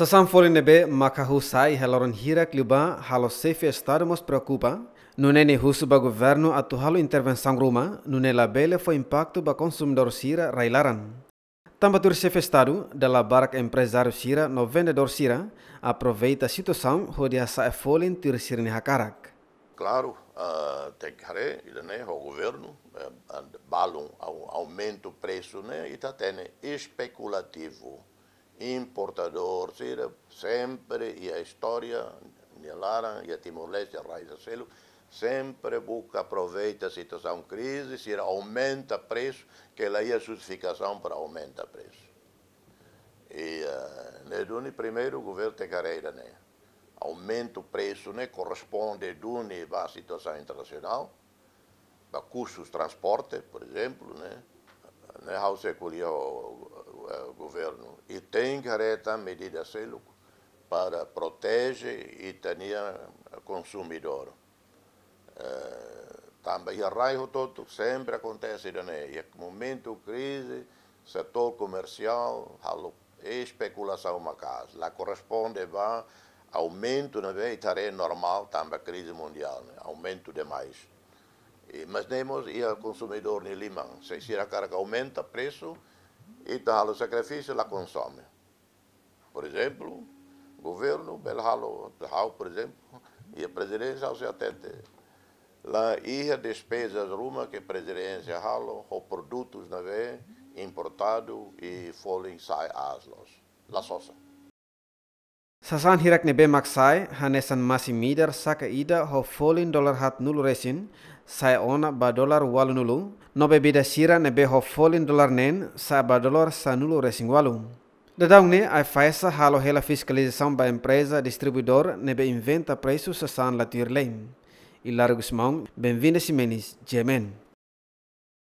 Sasam Forinebe Makahusai Heloron Hira Kliba Halo Safe Estarmos Preocupa Nune ni husu ba governo atu halo intervenção ruma, nune la bele foi impacto ba consumidor sira railaran. Tambatur chefe estado da la barak empresário sira no vendedor sira aproveita a situação onde a sa efolin tir sirni hakarak. Claro, uh, tem que re, né, o governo uh, eh, balam, aumenta o preço, né, e tá tendo né, especulativo importador, era sempre, e a história de Lara e a Timor-Leste, a raiz da selo, sempre busca, aproveita a situação crise, se aumenta preço, que ela é a justificação para aumentar preço. E uh, eh, Neduni, né, primeiro, o governo tem carreira, né? Aumenta o preço, né? Corresponde, Duni, à situação internacional, a custos de transporte, por exemplo, né? Não é o eh, o governo e tem careta medida selo para proteger e tenha consumidor. Uh, também e raio todo sempre acontece né? e é momento de crise setor comercial halo especulação uma casa lá corresponde a aumento na né? e normal também a crise mundial né? aumento demais mas temos e o consumidor em Lima. Se a carga aumenta o preço, y então, o sacrifício la consome Por Bel gobierno, Belhalo, por exemplo e a presidência ao se atente. La as despesas ruma que é presidência halo, o produtos na ve, importado e foling sai aslos. La sosa. Sasan hirak nebe maksai, hanesan masih midar saka ida ho folin dolar hat nul resin, Sa ona ba $ nu, no bebida sira ne be ho fòlin dollar nen sa ba dollarlar sa nulo resingualum. De dae aièça halo he la fiscalizason baempresa a distribudor ne be inventa preus sa san latirrla. I l’argusman ben vinde simenisgermen.